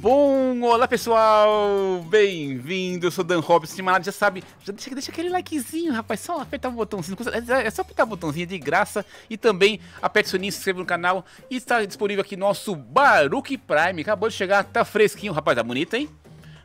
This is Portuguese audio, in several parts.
Bom, olá pessoal, bem-vindo, eu sou Dan Robson, se já sabe, já deixa, deixa, aquele likezinho, rapaz, só apertar o botãozinho, é, é só apertar o botãozinho de graça e também aperte o sininho, se inscreva no canal e está disponível aqui nosso Baruque Prime, acabou de chegar, tá fresquinho, rapaz, tá bonito, hein?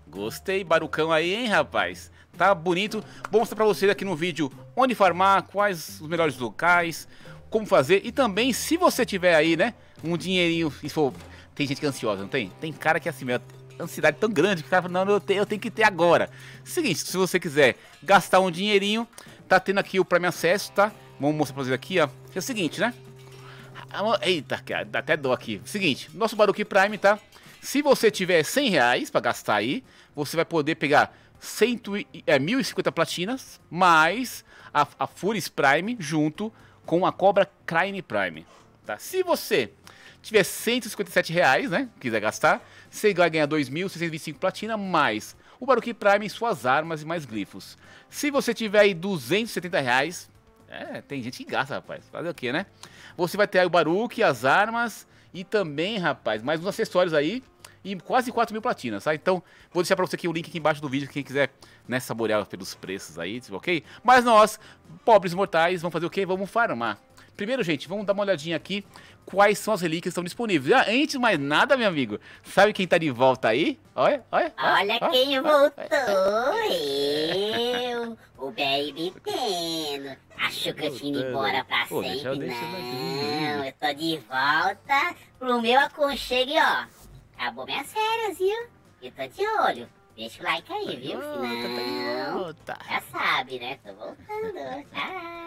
Gostei, barucão aí, hein, rapaz? Tá bonito, vou mostrar pra vocês aqui no vídeo onde farmar, quais os melhores locais, como fazer e também se você tiver aí, né, um dinheirinho, se for tem gente que é ansiosa, não tem? Tem cara que é assim mesmo. Ansiedade tão grande que o cara fala, não, eu, tenho eu tenho que ter agora. Seguinte, se você quiser gastar um dinheirinho, tá tendo aqui o Prime Acesso, tá? Vamos mostrar pra vocês aqui, ó. É o seguinte, né? Eita, cara, dá até dó aqui. Seguinte, nosso Baruki Prime, tá? Se você tiver 100 reais pra gastar aí, você vai poder pegar cento e, é, 1.050 platinas, mais a, a Furis Prime junto com a Cobra Crime Prime. Tá? Se você tiver 157 reais, né? Quiser gastar, você vai ganhar 2.625 platina mais o Baruque Prime em suas armas e mais glifos. Se você tiver aí 270 reais, é, tem gente que gasta, rapaz. Fazer o que, né? Você vai ter aí o Baruque, as armas e também, rapaz, mais uns acessórios aí e quase 4 mil platinas, tá? Então, vou deixar pra você aqui o link aqui embaixo do vídeo, quem quiser né, saborear pelos preços aí, tipo, ok? Mas nós, pobres mortais, vamos fazer o quê? Vamos farmar. Primeiro, gente, vamos dar uma olhadinha aqui quais são as relíquias que estão disponíveis. Ah, antes de mais nada, meu amigo, sabe quem tá de volta aí? Olha, olha. Olha, olha quem olha, voltou! Olha. Eu, o Baby Teno. Achou que eu tinha ido né? embora pra Pô, sempre? Deixa, deixa Não, eu tô de volta pro meu aconchego e ó, acabou minhas férias, viu? Eu tô de olho. Deixa o like aí, tá viu? Não, tá. já sabe, né? Tô voltando. Tchau.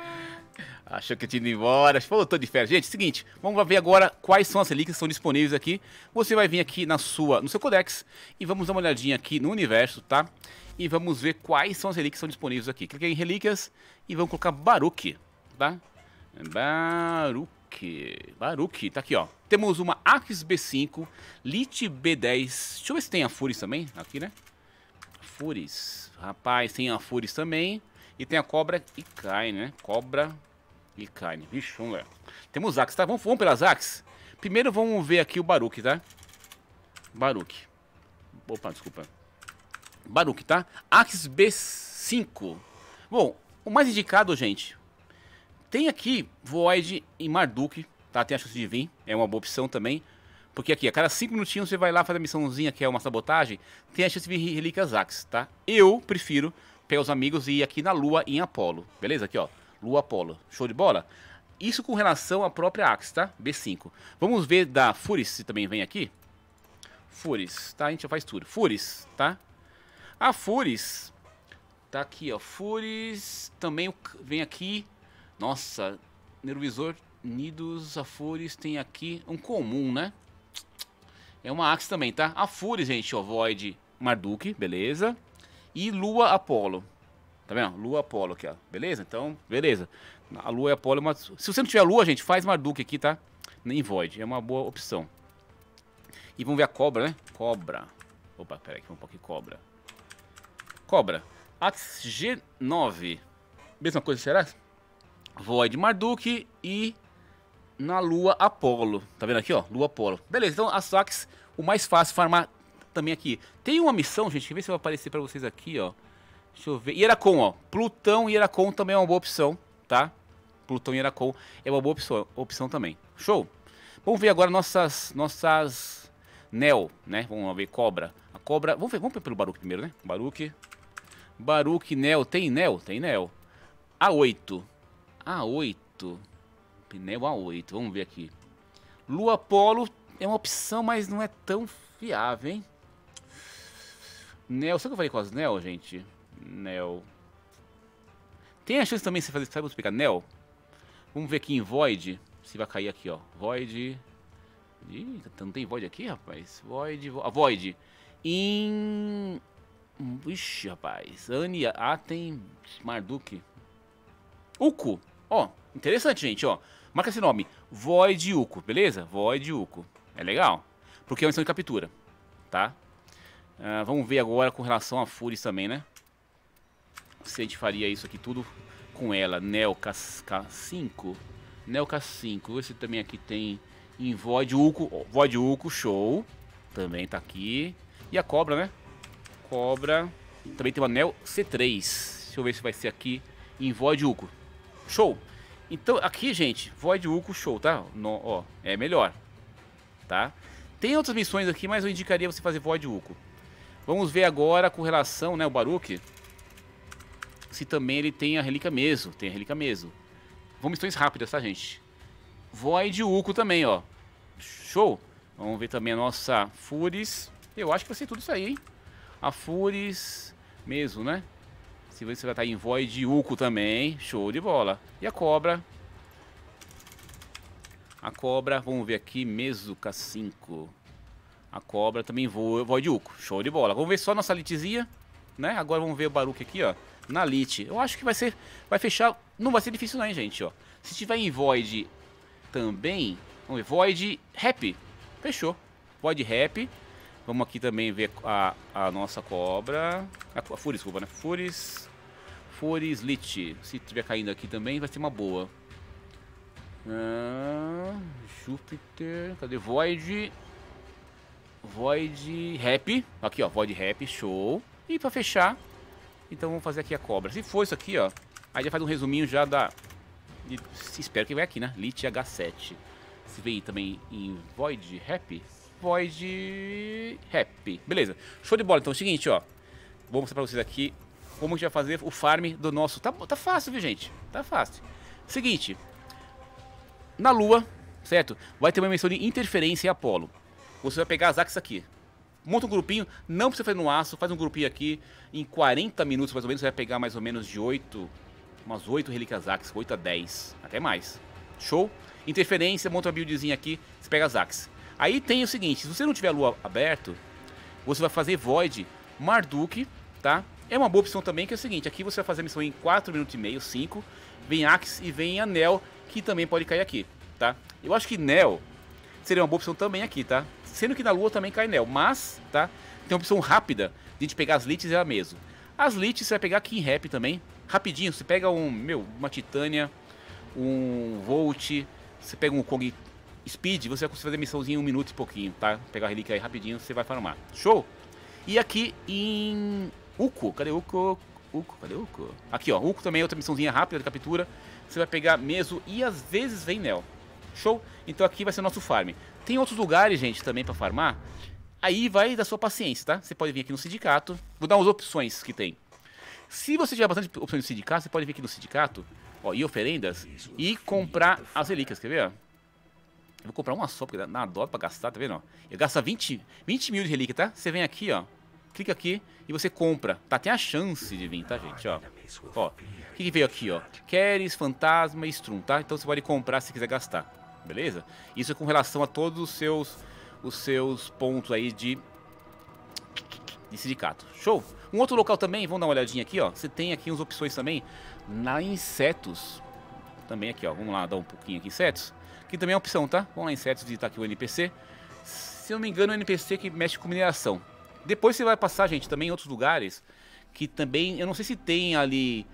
Achou que eu tinha ido embora. Falou, tô de férias. Gente, seguinte, vamos ver agora quais são as relíquias que são disponíveis aqui. Você vai vir aqui na sua, no seu codex e vamos dar uma olhadinha aqui no universo, tá? E vamos ver quais são as relíquias que são disponíveis aqui. Clique em relíquias e vamos colocar Baruque, tá? Baruque, Baruque, tá aqui, ó. Temos uma Axis B5, Lit B10. Deixa eu ver se tem a Furis também, aqui, né? Furis. Rapaz, tem a Furis também. E tem a Cobra e cai, né? Cobra carne. Vixe, vamos lá. Temos Axe, tá? Vamos, vamos pelas Axe? Primeiro vamos ver aqui o Baruque, tá? Baruque. Opa, desculpa. Baruque, tá? Axe B5. Bom, o mais indicado, gente. Tem aqui Void e Marduk, tá? Tem a chance de vir. É uma boa opção também. Porque aqui, a cada 5 minutinhos você vai lá fazer a missãozinha, que é uma sabotagem, tem a chance de vir Relíquias Axe, tá? Eu prefiro pegar os amigos e ir aqui na Lua em Apolo, beleza? Aqui, ó. Lua Apollo. Show de bola? Isso com relação à própria Axe, tá? B5. Vamos ver da Furis se também vem aqui. Furis, tá? A gente já faz tudo. Furis, tá? A Furis... Tá aqui, ó. Furis... Também vem aqui... Nossa, Nervisor, Nidos, a Furis tem aqui um comum, né? É uma Axe também, tá? A Furis, gente, ó. Void, Marduk, beleza? E Lua, Apollo. Tá vendo? Lua Apolo aqui, ó. Beleza? Então, beleza. A Lua e Apolo é uma... Se você não tiver Lua, gente, faz Marduk aqui, tá? Nem Void. É uma boa opção. E vamos ver a cobra, né? Cobra. Opa, pera aqui, um aqui cobra. Cobra. Atis G9. Mesma coisa, será? Void Marduk e na Lua Apolo. Tá vendo aqui, ó? Lua Apolo. Beleza, então as saques, o mais fácil é farmar também aqui. Tem uma missão, gente, que vê se vai aparecer pra vocês aqui, ó. Deixa eu ver. Hieracon, ó. Plutão e Hieracon também é uma boa opção, tá? Plutão e Hieracon é uma boa opção, opção também. Show! Vamos ver agora nossas nossas Neo, né? Vamos ver Cobra. A Cobra, vamos ver, vamos ver pelo Baruque primeiro, né? Baruque. Baruque Neo, tem Neo, tem Neo. A8. A8. Pneu A8, vamos ver aqui. Lua Polo é uma opção, mas não é tão fiável, hein? Neo, será que eu falei com as Neo, gente? Nel. Tem a chance também de você fazer. Sabe explicar? Nel. Vamos ver aqui em Void. Se vai cair aqui, ó. Void. Ih, não tem Void aqui, rapaz? Void. Vo... Ah, Void. Em. Ixi, rapaz. Ania, Aten, Marduk. Uco. Ó, interessante, gente, ó. Marca esse nome. Void Uco, beleza? Void Uco. É legal. Porque é uma missão de captura, tá? Uh, vamos ver agora com relação a Furies também, né? se a gente faria isso aqui tudo com ela. Nelca 5. Nelca 5. Esse também aqui tem em Void Uco. Void Uco, show. Também tá aqui. E a cobra, né? Cobra. Também tem o anel C3. Deixa eu ver se vai ser aqui em Void Uco. Show. Então, aqui, gente, Void Uco, show, tá? No, ó, é melhor. Tá? Tem outras missões aqui, mas eu indicaria você fazer Void Uco. Vamos ver agora com relação, né, o Baruque se também ele tem a relíquia mesmo. Tem a relíquia mesmo. missões rápidas, tá, gente? Void Uco também, ó. Show! Vamos ver também a nossa Furis. Eu acho que vai ser tudo isso aí, hein? A Furis mesmo, né? Se você vai estar em Void Uco também. Show de bola. E a Cobra. A Cobra, vamos ver aqui, Mezuka 5. A Cobra também voa, Void Uco. Show de bola. Vamos ver só nossa Litizinha, né? Agora vamos ver o Baruque aqui, ó na Lite, Eu acho que vai ser. Vai fechar. Não vai ser difícil, não, hein, gente, ó. Se tiver em Void também. Vamos ver. Void Rap. Fechou. Void Rap. Vamos aqui também ver a, a nossa cobra. A, a Furis, desculpa, né? Furis. Furis Lite. Se tiver caindo aqui também, vai ser uma boa. Ah, Júpiter. Cadê? Void. Void Rap. Aqui, ó. Void Rap. Show. E pra fechar, então vamos fazer aqui a cobra. Se for isso aqui, ó, aí já faz um resuminho já da... De, espero que vai aqui, né? Lit H7. Se veio também em Void happy Void happy Beleza. Show de bola. Então é o seguinte, ó. Vou mostrar pra vocês aqui como a gente vai fazer o farm do nosso... Tá, tá fácil, viu, gente? Tá fácil. Seguinte. Na Lua, certo? Vai ter uma missão de interferência em Apolo. Você vai pegar as axes aqui monta um grupinho, não precisa fazer no aço, faz um grupinho aqui. Em 40 minutos, mais ou menos, você vai pegar mais ou menos de 8, umas 8 relíquias Axe, 8 a 10, até mais. Show? Interferência, monta uma buildzinha aqui, você pega as Axe. Aí tem o seguinte, se você não tiver lua aberto, você vai fazer Void Marduk, tá? É uma boa opção também, que é o seguinte, aqui você vai fazer a missão em 4 minutos e meio, 5, vem Axe e vem Anel, que também pode cair aqui, tá? Eu acho que Neo seria uma boa opção também aqui, tá? sendo que na Lua também cai anel, mas tá, tem uma opção rápida de a gente pegar as lites e ela mesmo. As lites você vai pegar aqui em rap também, rapidinho, você pega um, meu, uma Titânia, um Volt, você pega um Kong Speed, você vai conseguir fazer missãozinha em um minuto e pouquinho, tá? Pegar a relíquia aí rapidinho, você vai farmar. Show? E aqui em Uco, cadê Uco? Uco, cadê Uco? Aqui ó, Uco também é outra missãozinha rápida de captura, você vai pegar mesmo e às vezes vem Nel. Show? Então aqui vai ser nosso farm. Tem outros lugares, gente, também para farmar. Aí vai da sua paciência, tá? Você pode vir aqui no sindicato. Vou dar umas opções que tem. Se você tiver bastante opções no sindicato, você pode vir aqui no sindicato, ó, e oferendas, e comprar as relíquias, quer ver? Ó? Eu vou comprar uma só, porque dá adoro dó pra gastar, tá vendo? Eu gasto 20, 20 mil de relíquia, tá? Você vem aqui, ó, clica aqui e você compra, tá? Tem a chance de vir, tá, gente? Ó, ó, o que, que veio aqui, ó? Queres, fantasma e strum, tá? Então você pode comprar se quiser gastar beleza? Isso é com relação a todos os seus, os seus pontos aí de, de sindicato. Show? Um outro local também, vamos dar uma olhadinha aqui, ó. Você tem aqui umas opções também na insetos. Também aqui, ó. Vamos lá dar um pouquinho aqui insetos. Aqui também é opção, tá? Vamos lá insetos, visitar aqui o NPC. Se eu não me engano, é o NPC que mexe com mineração. Depois você vai passar, gente, também em outros lugares que também, eu não sei se tem ali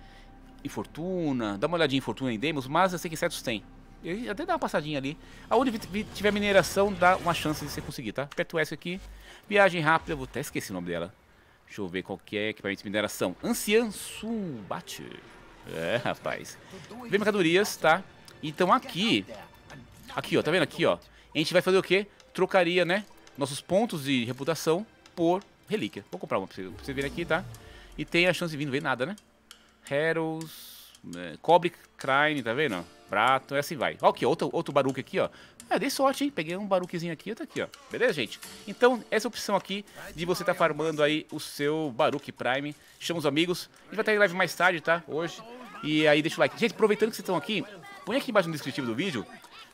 Infortuna, dá uma olhadinha em Fortuna e Demos, mas eu sei que insetos tem. Eu até dá uma passadinha ali. Aonde tiver mineração, dá uma chance de você conseguir, tá? Perto o aqui. Viagem rápida, vou até esquecer o nome dela. Deixa eu ver qual que é equipamento de mineração. ancian sumbat É, rapaz. Vem mercadorias, tá? Então aqui... Aqui, ó. Tá vendo aqui, ó? A gente vai fazer o quê? Trocaria, né? Nossos pontos de reputação por relíquia. Vou comprar uma pra vocês, pra vocês verem aqui, tá? E tem a chance de vir, não vem nada, né? Heroes... É, cobre Crane, tá vendo? Prato, e é assim vai. Ó, aqui, outro, outro baruque aqui, ó. Ah, dei sorte, hein? Peguei um baruquezinho aqui e tá outro aqui, ó. Beleza, gente? Então, essa é opção aqui de você tá farmando aí o seu baruque Prime. Chama os amigos. E vai ter live mais tarde, tá? Hoje. E aí, deixa o like. Gente, aproveitando que vocês estão aqui, põe aqui embaixo no descritivo do vídeo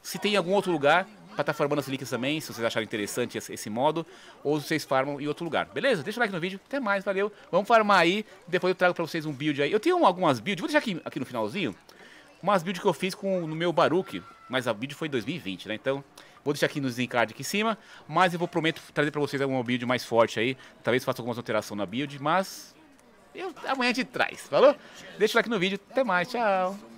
se tem algum outro lugar para estar formando os links também, se vocês acharem interessante esse, esse modo, ou vocês farmam em outro lugar. Beleza? Deixa o like no vídeo, até mais, valeu. Vamos farmar aí, depois eu trago para vocês um build aí. Eu tenho algumas builds, vou deixar aqui, aqui no finalzinho, umas builds que eu fiz com, no meu Baruque, mas a build foi em 2020, né? Então, Vou deixar aqui nos encards aqui em cima, mas eu vou prometo trazer para vocês alguma build mais forte aí. Talvez faça algumas alterações na build, mas eu, amanhã a gente traz, falou? Deixa o like no vídeo, até mais, tchau!